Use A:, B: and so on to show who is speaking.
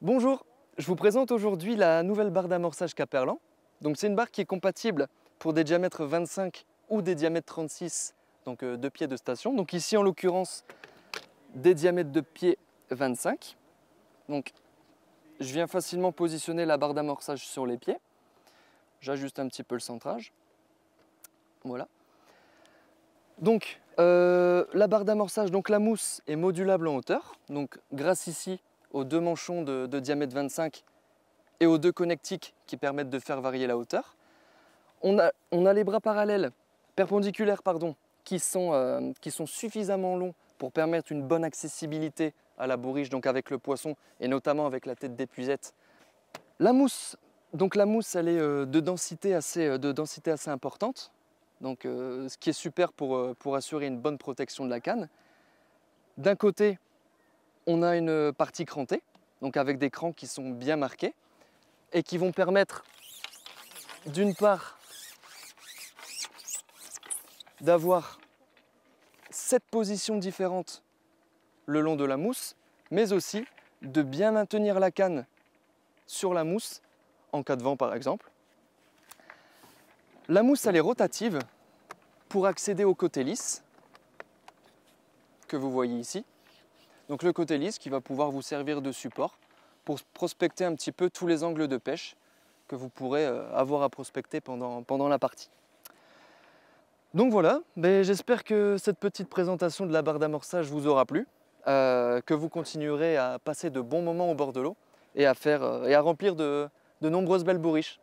A: Bonjour, je vous présente aujourd'hui la nouvelle barre d'amorçage Caperlan. Donc c'est une barre qui est compatible pour des diamètres 25 ou des diamètres 36, donc euh, de pieds de station. Donc ici en l'occurrence des diamètres de pied 25. Donc je viens facilement positionner la barre d'amorçage sur les pieds. J'ajuste un petit peu le centrage. Voilà. Donc euh, la barre d'amorçage, donc la mousse est modulable en hauteur. Donc grâce ici aux deux manchons de, diamètre 25 et aux deux connectiques qui permettent de faire varier la hauteur. On a, on a les bras parallèles, perpendiculaires pardon, qui sont, euh, qui sont suffisamment longs pour permettre une bonne accessibilité à la bourriche, donc avec le poisson et notamment avec la tête d'épuisette. La mousse, donc la mousse, elle est euh, de, densité assez, euh, de densité assez importante, donc ce qui est super pour, pour assurer une bonne protection de la canne. D'un côté, on a une partie crantée, donc avec des crans qui sont bien marqués et qui vont permettre d'une part d'avoir sept positions différentes le long de la mousse, mais aussi de bien maintenir la canne sur la mousse en cas de vent par exemple. La mousse elle est rotative pour accéder au côté lisse que vous voyez ici. Donc le côté lisse qui va pouvoir vous servir de support pour prospecter un petit peu tous les angles de pêche que vous pourrez euh, avoir à prospecter pendant, pendant la partie. Donc voilà, ben, j'espère que cette petite présentation de la barre d'amorçage vous aura plu, euh, que vous continuerez à passer de bons moments au bord de l'eau et à, euh, et à remplir de, de nombreuses belles bourriches.